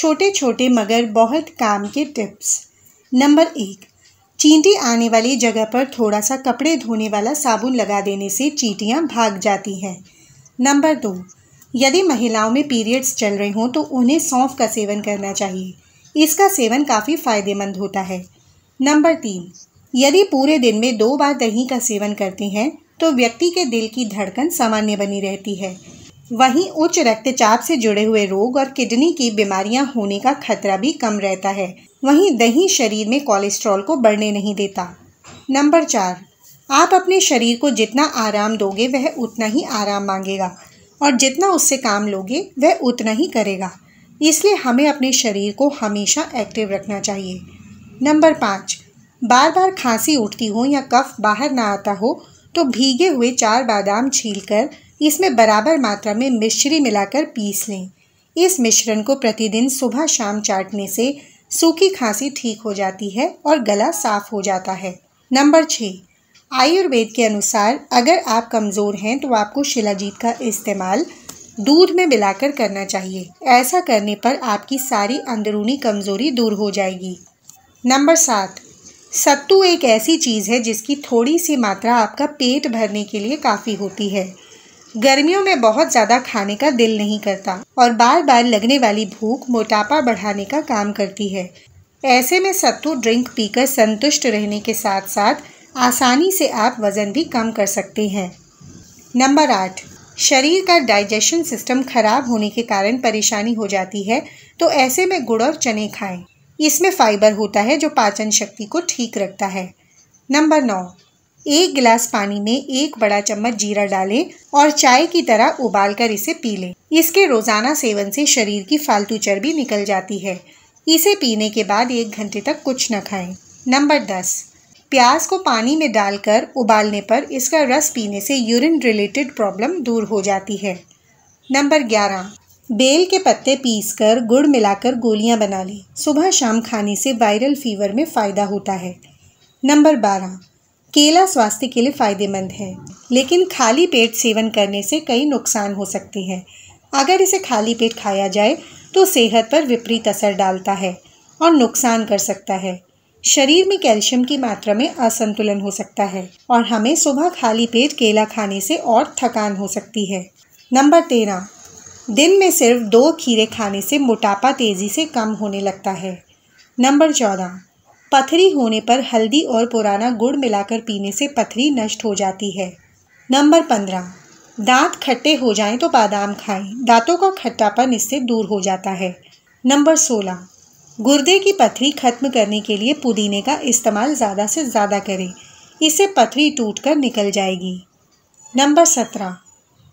छोटे छोटे मगर बहुत काम के टिप्स नंबर एक चींटी आने वाली जगह पर थोड़ा सा कपड़े धोने वाला साबुन लगा देने से चींटियाँ भाग जाती हैं नंबर दो यदि महिलाओं में पीरियड्स चल रहे हों तो उन्हें सौंफ का सेवन करना चाहिए इसका सेवन काफ़ी फ़ायदेमंद होता है नंबर तीन यदि पूरे दिन में दो बार दही का सेवन करती हैं तो व्यक्ति के दिल की धड़कन सामान्य बनी रहती है वहीं उच्च रक्तचाप से जुड़े हुए रोग और किडनी की बीमारियां होने का खतरा भी कम रहता है वहीं दही शरीर में कोलेस्ट्रॉल को बढ़ने नहीं देता नंबर चार आप अपने शरीर को जितना आराम दोगे वह उतना ही आराम मांगेगा और जितना उससे काम लोगे वह उतना ही करेगा इसलिए हमें अपने शरीर को हमेशा एक्टिव रखना चाहिए नंबर पाँच बार बार खांसी उठती हो या कफ बाहर ना आता हो तो भीगे हुए चार बादाम छील कर इसमें बराबर मात्रा में मिश्री मिलाकर पीस लें इस मिश्रण को प्रतिदिन सुबह शाम चाटने से सूखी खांसी ठीक हो जाती है और गला साफ हो जाता है नंबर छः आयुर्वेद के अनुसार अगर आप कमज़ोर हैं तो आपको शिलाजीत का इस्तेमाल दूध में मिलाकर करना चाहिए ऐसा करने पर आपकी सारी अंदरूनी कमज़ोरी दूर हो जाएगी नंबर सात सत्तू एक ऐसी चीज़ है जिसकी थोड़ी सी मात्रा आपका पेट भरने के लिए काफ़ी होती है गर्मियों में बहुत ज़्यादा खाने का दिल नहीं करता और बार बार लगने वाली भूख मोटापा बढ़ाने का काम करती है ऐसे में सत्तू ड्रिंक पीकर संतुष्ट रहने के साथ साथ आसानी से आप वज़न भी कम कर सकते हैं नंबर आठ शरीर का डाइजेशन सिस्टम खराब होने के कारण परेशानी हो जाती है तो ऐसे में गुड़ और चने खाएं। इसमें फाइबर होता है जो पाचन शक्ति को ठीक रखता है नंबर नौ एक गिलास पानी में एक बड़ा चम्मच जीरा डालें और चाय की तरह उबालकर इसे पी लें इसके रोजाना सेवन से शरीर की फालतू चर्बी निकल जाती है इसे पीने के बाद एक घंटे तक कुछ न खाएं नंबर दस प्याज को पानी में डालकर उबालने पर इसका रस पीने से यूरिन रिलेटेड प्रॉब्लम दूर हो जाती है नंबर ग्यारह बेल के पत्ते पीसकर गुड़ मिलाकर गोलियां बना लें सुबह शाम खाने से वायरल फीवर में फ़ायदा होता है नंबर बारह केला स्वास्थ्य के लिए फ़ायदेमंद है लेकिन खाली पेट सेवन करने से कई नुकसान हो सकते हैं अगर इसे खाली पेट खाया जाए तो सेहत पर विपरीत असर डालता है और नुकसान कर सकता है शरीर में कैल्शियम की मात्रा में असंतुलन हो सकता है और हमें सुबह खाली पेट केला खाने से और थकान हो सकती है नंबर तेरह दिन में सिर्फ दो खीरे खाने से मोटापा तेज़ी से कम होने लगता है नंबर चौदह पथरी होने पर हल्दी और पुराना गुड़ मिलाकर पीने से पथरी नष्ट हो जाती है नंबर पंद्रह दांत खट्टे हो जाएं तो बादाम खाएं दांतों का खट्टापन इससे दूर हो जाता है नंबर सोलह गुर्दे की पथरी खत्म करने के लिए पुदीने का इस्तेमाल ज़्यादा से ज़्यादा करें इससे पथरी टूटकर निकल जाएगी नंबर सत्रह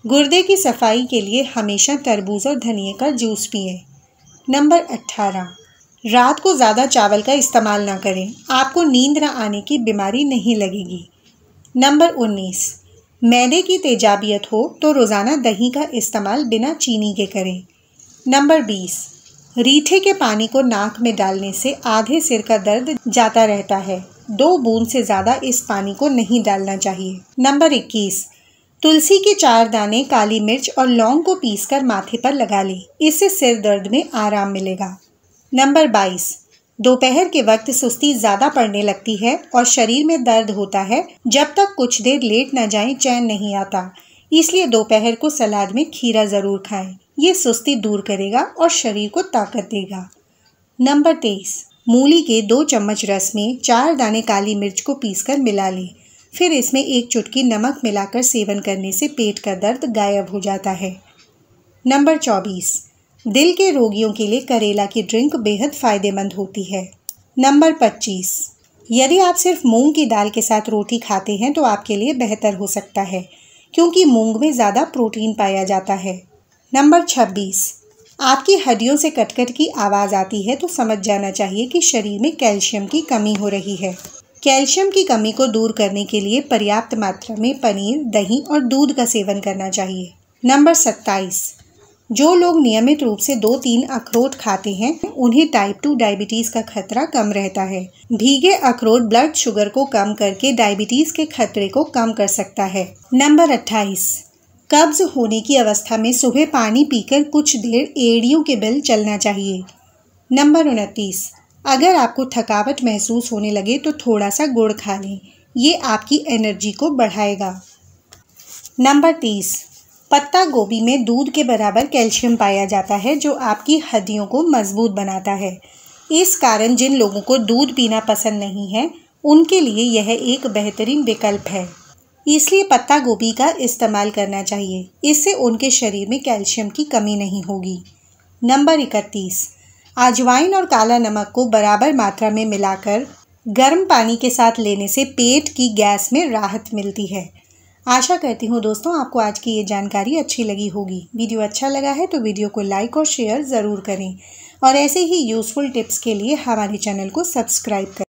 गुर्दे की सफाई के लिए हमेशा तरबूज और धनिए का जूस पिए नंबर अट्ठारह रात को ज़्यादा चावल का इस्तेमाल ना करें आपको नींद ना आने की बीमारी नहीं लगेगी नंबर उन्नीस मैदे की तेजाबियत हो तो रोज़ाना दही का इस्तेमाल बिना चीनी के करें नंबर बीस रीठे के पानी को नाक में डालने से आधे सिर का दर्द जाता रहता है दो बूंद से ज़्यादा इस पानी को नहीं डालना चाहिए नंबर इक्कीस तुलसी के चार दाने काली मिर्च और लौंग को पीसकर माथे पर लगा लें इससे सिर दर्द में आराम मिलेगा नंबर बाईस दोपहर के वक्त सुस्ती ज़्यादा पड़ने लगती है और शरीर में दर्द होता है जब तक कुछ देर लेट न जाए चैन नहीं आता इसलिए दोपहर को सलाद में खीरा ज़रूर खाएं ये सुस्ती दूर करेगा और शरीर को ताकत देगा नंबर तेईस मूली के दो चम्मच रस में चार दाने काली मिर्च को पीसकर मिला लें फिर इसमें एक चुटकी नमक मिलाकर सेवन करने से पेट का दर्द गायब हो जाता है नंबर चौबीस दिल के रोगियों के लिए करेला की ड्रिंक बेहद फ़ायदेमंद होती है नंबर पच्चीस यदि आप सिर्फ मूंग की दाल के साथ रोटी खाते हैं तो आपके लिए बेहतर हो सकता है क्योंकि मूंग में ज़्यादा प्रोटीन पाया जाता है नंबर छब्बीस आपकी हड्डियों से कटकट की आवाज़ आती है तो समझ जाना चाहिए कि शरीर में कैल्शियम की कमी हो रही है कैल्शियम की कमी को दूर करने के लिए पर्याप्त मात्रा में पनीर दही और दूध का सेवन करना चाहिए नंबर सत्ताईस जो लोग नियमित रूप से दो तीन अखरोट खाते हैं उन्हें टाइप टू डायबिटीज़ का खतरा कम रहता है भीगे अखरोट ब्लड शुगर को कम करके डायबिटीज़ के खतरे को कम कर सकता है नंबर अट्ठाईस कब्ज होने की अवस्था में सुबह पानी पीकर कुछ देर एड़ियों के बिल चलना चाहिए नंबर उनतीस अगर आपको थकावट महसूस होने लगे तो थोड़ा सा गुड़ खा लें ये आपकी एनर्जी को बढ़ाएगा नंबर तीस पत्ता गोभी में दूध के बराबर कैल्शियम पाया जाता है जो आपकी हड्डियों को मजबूत बनाता है इस कारण जिन लोगों को दूध पीना पसंद नहीं है उनके लिए यह एक बेहतरीन विकल्प है इसलिए पत्ता गोभी का इस्तेमाल करना चाहिए इससे उनके शरीर में कैल्शियम की कमी नहीं होगी नंबर इकतीस अजवाइन और काला नमक को बराबर मात्रा में मिलाकर गर्म पानी के साथ लेने से पेट की गैस में राहत मिलती है आशा करती हूँ दोस्तों आपको आज की ये जानकारी अच्छी लगी होगी वीडियो अच्छा लगा है तो वीडियो को लाइक और शेयर ज़रूर करें और ऐसे ही यूज़फुल टिप्स के लिए हमारे चैनल को सब्सक्राइब करें